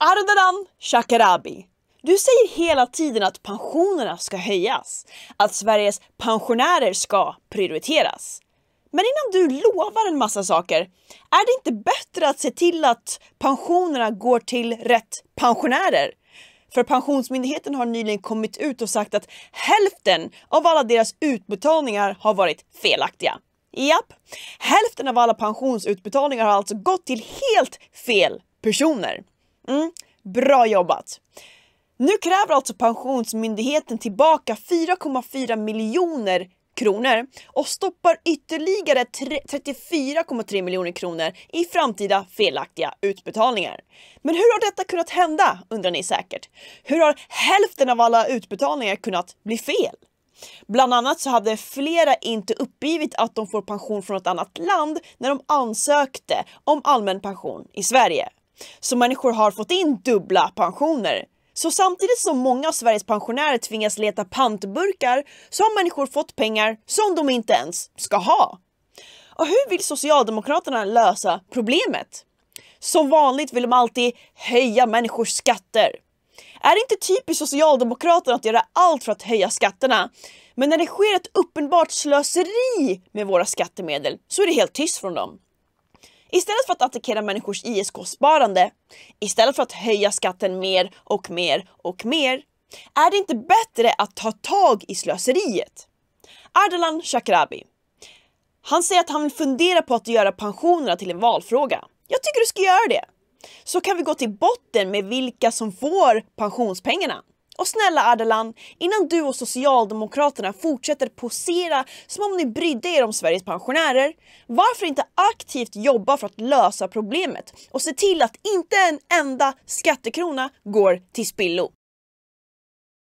Ardalan Shekarabi. Du säger hela tiden att pensionerna ska höjas, att Sveriges pensionärer ska prioriteras. Men innan du lovar en massa saker, är det inte bättre att se till att pensionerna går till rätt pensionärer? För Pensionsmyndigheten har nyligen kommit ut och sagt att hälften av alla deras utbetalningar har varit felaktiga. Japp, hälften av alla pensionsutbetalningar har alltså gått till helt fel personer. Mm, bra jobbat! Nu kräver alltså Pensionsmyndigheten tillbaka 4,4 miljoner kronor och stoppar ytterligare 34,3 miljoner kronor i framtida felaktiga utbetalningar. Men hur har detta kunnat hända undrar ni säkert? Hur har hälften av alla utbetalningar kunnat bli fel? Bland annat så hade flera inte uppgivit att de får pension från ett annat land när de ansökte om allmän pension i Sverige. Så människor har fått in dubbla pensioner. Så samtidigt som många av Sveriges pensionärer tvingas leta pantburkar så har människor fått pengar som de inte ens ska ha. Och hur vill Socialdemokraterna lösa problemet? Som vanligt vill de alltid höja människors skatter. Är det inte typiskt Socialdemokraterna att göra allt för att höja skatterna? Men när det sker ett uppenbart slöseri med våra skattemedel så är det helt tyst från dem. Istället för att attackera människors ISK-sparande, istället för att höja skatten mer och mer och mer, är det inte bättre att ta tag i slöseriet? Ardalan Shekarabi, Han säger att han vill fundera på att göra pensionerna till en valfråga. Jag tycker du ska göra det. Så kan vi gå till botten med vilka som får pensionspengarna. Och snälla Ardalan, innan du och Socialdemokraterna fortsätter posera som om ni brydde er om Sveriges pensionärer, varför inte aktivt jobba för att lösa problemet och se till att inte en enda skattekrona går till spillo?